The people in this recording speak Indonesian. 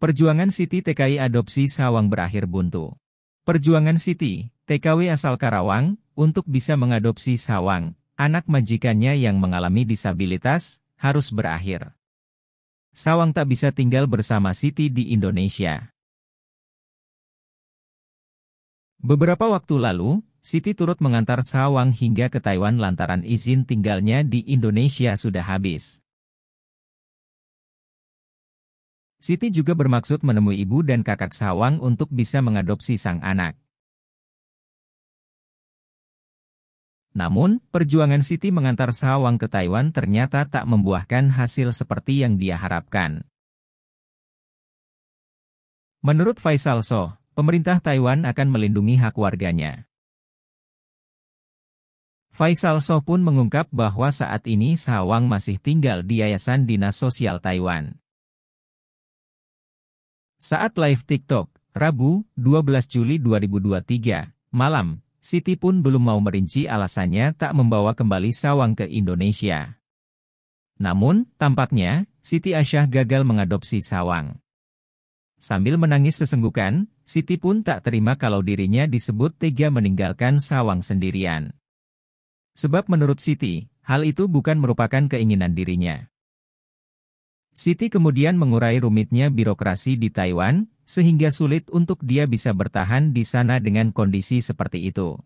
Perjuangan Siti TKI Adopsi Sawang berakhir buntu. Perjuangan Siti, TKW asal Karawang, untuk bisa mengadopsi Sawang, anak majikannya yang mengalami disabilitas, harus berakhir. Sawang tak bisa tinggal bersama Siti di Indonesia. Beberapa waktu lalu, Siti turut mengantar Sawang hingga ke Taiwan lantaran izin tinggalnya di Indonesia sudah habis. Siti juga bermaksud menemui ibu dan kakak Sawang untuk bisa mengadopsi sang anak. Namun, perjuangan Siti mengantar Sawang ke Taiwan ternyata tak membuahkan hasil seperti yang dia harapkan. Menurut Faisal So, pemerintah Taiwan akan melindungi hak warganya. Faisal So pun mengungkap bahwa saat ini Sawang masih tinggal di Yayasan Dinas Sosial Taiwan. Saat live TikTok, Rabu, 12 Juli 2023, malam, Siti pun belum mau merinci alasannya tak membawa kembali Sawang ke Indonesia. Namun, tampaknya, Siti Asyah gagal mengadopsi Sawang. Sambil menangis sesenggukan, Siti pun tak terima kalau dirinya disebut tega meninggalkan Sawang sendirian. Sebab menurut Siti, hal itu bukan merupakan keinginan dirinya. Siti kemudian mengurai rumitnya birokrasi di Taiwan, sehingga sulit untuk dia bisa bertahan di sana dengan kondisi seperti itu.